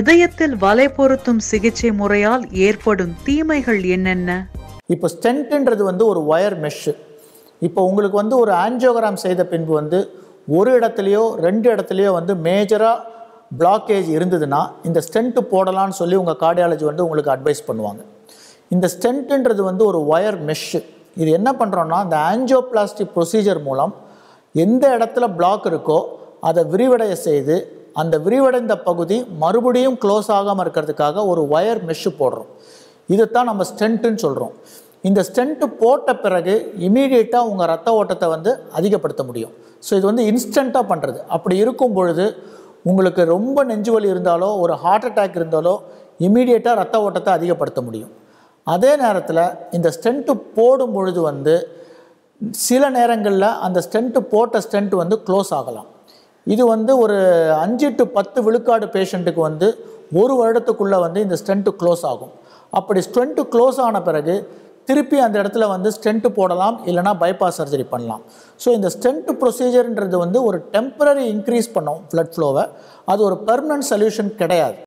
இதயத்தில் வலை பொருத்தும் சிகிச்சை முறையால் ஏற்படும் தீமைகள் என்னென்ன இப்போ ஸ்டென்ட்ன்றது வந்து ஒரு ஒயர் மெஷ்ஷு இப்போ உங்களுக்கு வந்து ஒரு ஆன்ஜியோகிராம் செய்த பின்பு வந்து ஒரு இடத்துலையோ ரெண்டு இடத்துலையோ வந்து மேஜராக பிளாக்கேஜ் இருந்ததுன்னா இந்த ஸ்டென்ட்டு போடலான்னு சொல்லி உங்கள் கார்டியாலஜி வந்து உங்களுக்கு அட்வைஸ் பண்ணுவாங்க இந்த ஸ்டென்ட்டுன்றது வந்து ஒரு ஒயர் மெஷ்ஷு இது என்ன பண்ணுறோன்னா இந்த ஆன்ஜியோபிளாஸ்டிக் ப்ரொசீஜர் மூலம் எந்த இடத்துல பிளாக் இருக்கோ அதை விரிவடைய செய்து அந்த விரிவடைந்த பகுதி மறுபடியும் க்ளோஸ் ஆகாமல் இருக்கிறதுக்காக ஒரு ஒயர் மெஷ்ஷு போடுறோம் இதைத்தான் நம்ம ஸ்டென்ட்டுன்னு சொல்கிறோம் இந்த ஸ்டென்ட்டு போட்ட பிறகு இமீடியட்டாக உங்கள் ரத்த ஓட்டத்தை வந்து அதிகப்படுத்த முடியும் ஸோ இது வந்து இன்ஸ்டண்ட்டாக பண்ணுறது அப்படி இருக்கும் பொழுது உங்களுக்கு ரொம்ப நெஞ்சு வலி இருந்தாலோ ஒரு ஹார்ட் அட்டாக் இருந்தாலோ இமீடியட்டாக ரத்த ஓட்டத்தை அதிகப்படுத்த முடியும் அதே நேரத்தில் இந்த ஸ்டென்ட்டு போடும் பொழுது வந்து சில நேரங்களில் அந்த ஸ்டென்ட்டு போட்ட ஸ்டென்ட் வந்து க்ளோஸ் ஆகலாம் இது வந்து ஒரு அஞ்சு டு பத்து விழுக்காடு பேஷண்ட்டுக்கு வந்து ஒரு வருடத்துக்குள்ளே வந்து இந்த ஸ்டென்ட்டு க்ளோஸ் ஆகும் அப்படி ஸ்டென்ட்டு க்ளோஸ் ஆன பிறகு திருப்பி அந்த இடத்துல வந்து ஸ்டென்ட்டு போடலாம் இல்லைனா பைபாஸ் சர்ஜரி பண்ணலாம் ஸோ இந்த ஸ்டென்ட் ப்ரொசீஜர்ன்றது வந்து ஒரு டெம்பரரி இன்க்ரீஸ் பண்ணும் ப்ளட் ஃப்ளோவை அது ஒரு பெர்மனன்ட் சொல்யூஷன் கிடையாது